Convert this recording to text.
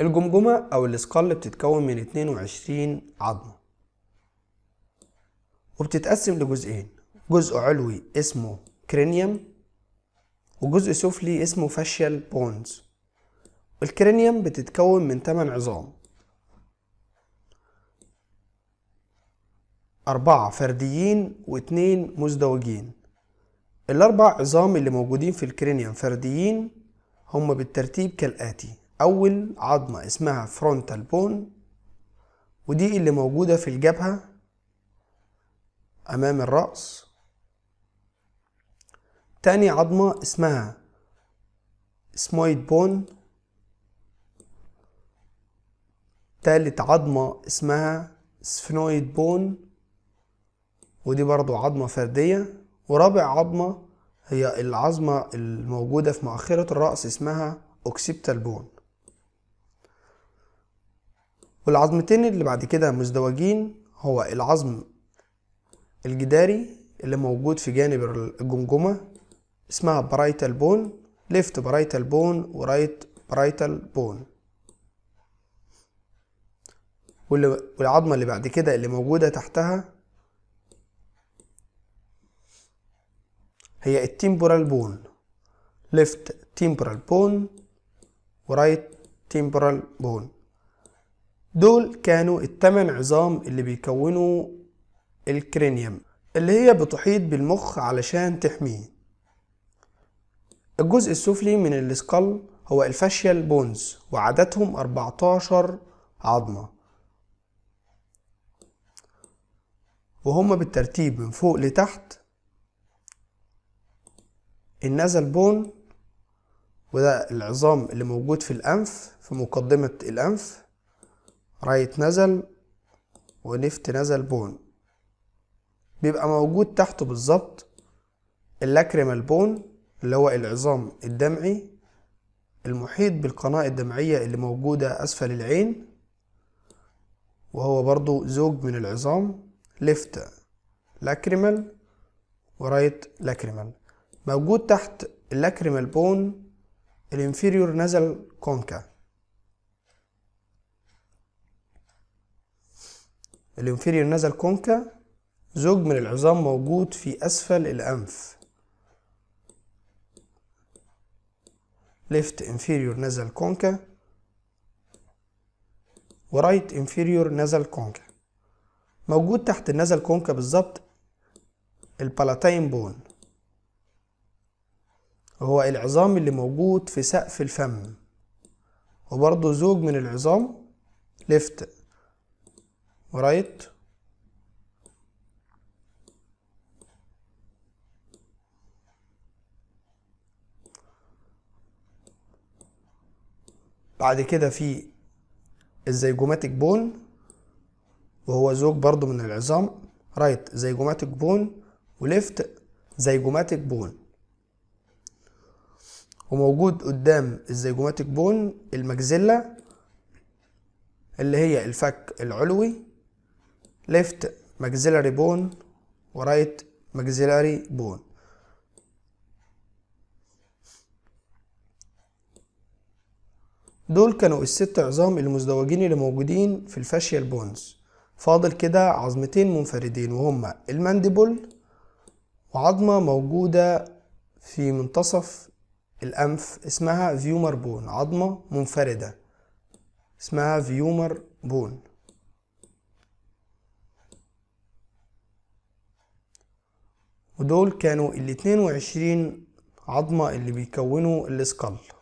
الجمجمة أو السكال بتتكون من 22 عظمة وبتتقسم لجزئين جزء علوي اسمه كرينيوم وجزء سفلي اسمه فاشيال بونز الكرينيوم بتتكون من 8 عظام أربعة فرديين واتنين مزدوجين الأربع عظام اللي موجودين في الكرينيوم فرديين هما بالترتيب كالآتي أول عظمة اسمها فرونتال بون ودي اللي موجودة في الجبهة أمام الرأس تاني عظمة اسمها سمويد بون تالت عظمة اسمها سفنويد بون ودي برضو عظمة فردية ورابع عظمة هي العظمة الموجودة في مؤخرة الرأس اسمها أوكسيبتال بون والعظمتين اللي بعد كده مزدوجين هو العظم الجداري اللي موجود في جانب الجمجمة اسمها برايتال بون ليفت برايتال بون ورايت برايتال بون والعظمة اللي بعد كده اللي موجودة تحتها هي التيمبورال بون ليفت تيمبورال بون ورايت تيمبورال بون دول كانوا الثمان عظام اللي بيكونوا الكرينيوم اللي هي بتحيط بالمخ علشان تحميه الجزء السفلي من السكال هو الفاشيال بونز وعددهم 14 عظمة وهم بالترتيب من فوق لتحت النزل بون وده العظام اللي موجود في الأنف في مقدمة الأنف رايت نزل ونفت نزل بون بيبقى موجود تحته بالظبط اللاكريمال بون اللي هو العظام الدمعي المحيط بالقناة الدمعية اللي موجودة أسفل العين وهو برضو زوج من العظام ليفت لاكريمال ورايت لاكريمال موجود تحت اللاكريمال بون الانفيريور نزل كونكا الانفيريور نازل كونكا زوج من العظام موجود في أسفل الأنف left inferior nasal كونكا و right inferior nasal موجود تحت النازل كونكا بالظبط البالاتاين بون هو العظام اللي موجود في سقف الفم وبرضه زوج من العظام ليفت ورايت بعد كده في الزيجوماتيك بون وهو زوج برضو من العظام رايت زيجوماتيك بون وليفت زيجوماتيك بون وموجود قدام الزيجوماتيك بون المجزلة اللي هي الفك العلوي ليفت maxillary bone ورايت maxillary bone دول كانوا الست عظام المزدوجين اللي موجودين في الفاشيال بونز فاضل كده عظمتين منفردين وهما المانديبول وعظمة موجودة في منتصف الأنف اسمها فيومر بون عظمة منفردة اسمها فيومر بون ودول كانوا ال 22 عظمة اللي بيكونوا السكال